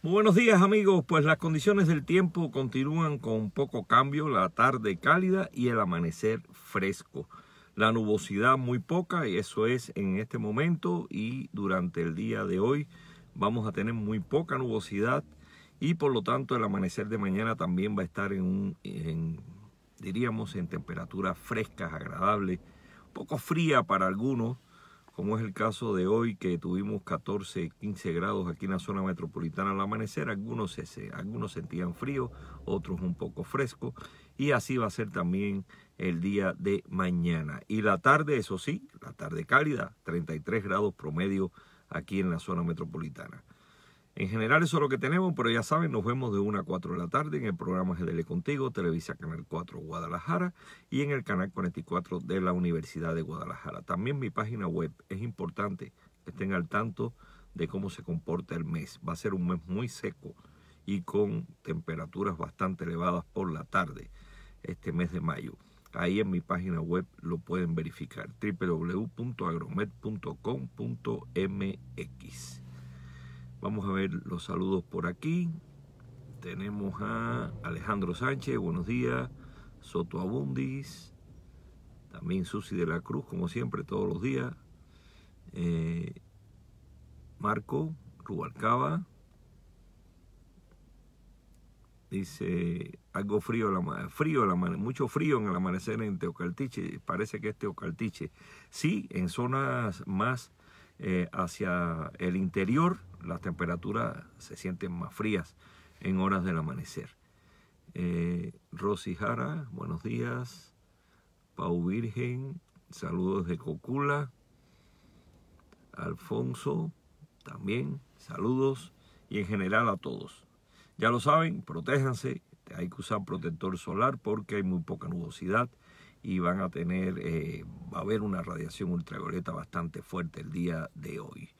Muy buenos días amigos, pues las condiciones del tiempo continúan con poco cambio, la tarde cálida y el amanecer fresco. La nubosidad muy poca y eso es en este momento y durante el día de hoy vamos a tener muy poca nubosidad y por lo tanto el amanecer de mañana también va a estar en, un, diríamos en temperaturas frescas, agradables, poco fría para algunos, como es el caso de hoy que tuvimos 14, 15 grados aquí en la zona metropolitana al amanecer, algunos, algunos sentían frío, otros un poco fresco, y así va a ser también el día de mañana. Y la tarde, eso sí, la tarde cálida, 33 grados promedio aquí en la zona metropolitana. En general eso es lo que tenemos, pero ya saben, nos vemos de 1 a 4 de la tarde en el programa GDL Contigo, Televisa Canal 4 Guadalajara y en el Canal 44 de la Universidad de Guadalajara. También mi página web, es importante que estén al tanto de cómo se comporta el mes. Va a ser un mes muy seco y con temperaturas bastante elevadas por la tarde este mes de mayo. Ahí en mi página web lo pueden verificar, www.agromed.com.mx. Vamos a ver los saludos por aquí. Tenemos a Alejandro Sánchez, buenos días. Soto Abundis. También Susi de la Cruz, como siempre, todos los días. Eh, Marco Rubalcaba. Dice algo frío, la, frío la, mucho frío en el amanecer en Teocaltiche. Parece que es Teocaltiche. Sí, en zonas más eh, hacia el interior, las temperaturas se sienten más frías en horas del amanecer. Eh, Rosy Jara, buenos días. Pau Virgen, saludos de Cocula. Alfonso, también, saludos. Y en general a todos. Ya lo saben, protéjanse. Hay que usar protector solar porque hay muy poca nubosidad y van a tener, eh, va a haber una radiación ultravioleta bastante fuerte el día de hoy.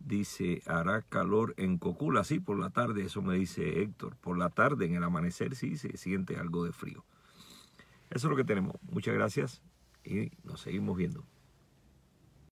Dice, hará calor en Cocula, sí, por la tarde, eso me dice Héctor. Por la tarde, en el amanecer, sí, se siente algo de frío. Eso es lo que tenemos. Muchas gracias y nos seguimos viendo.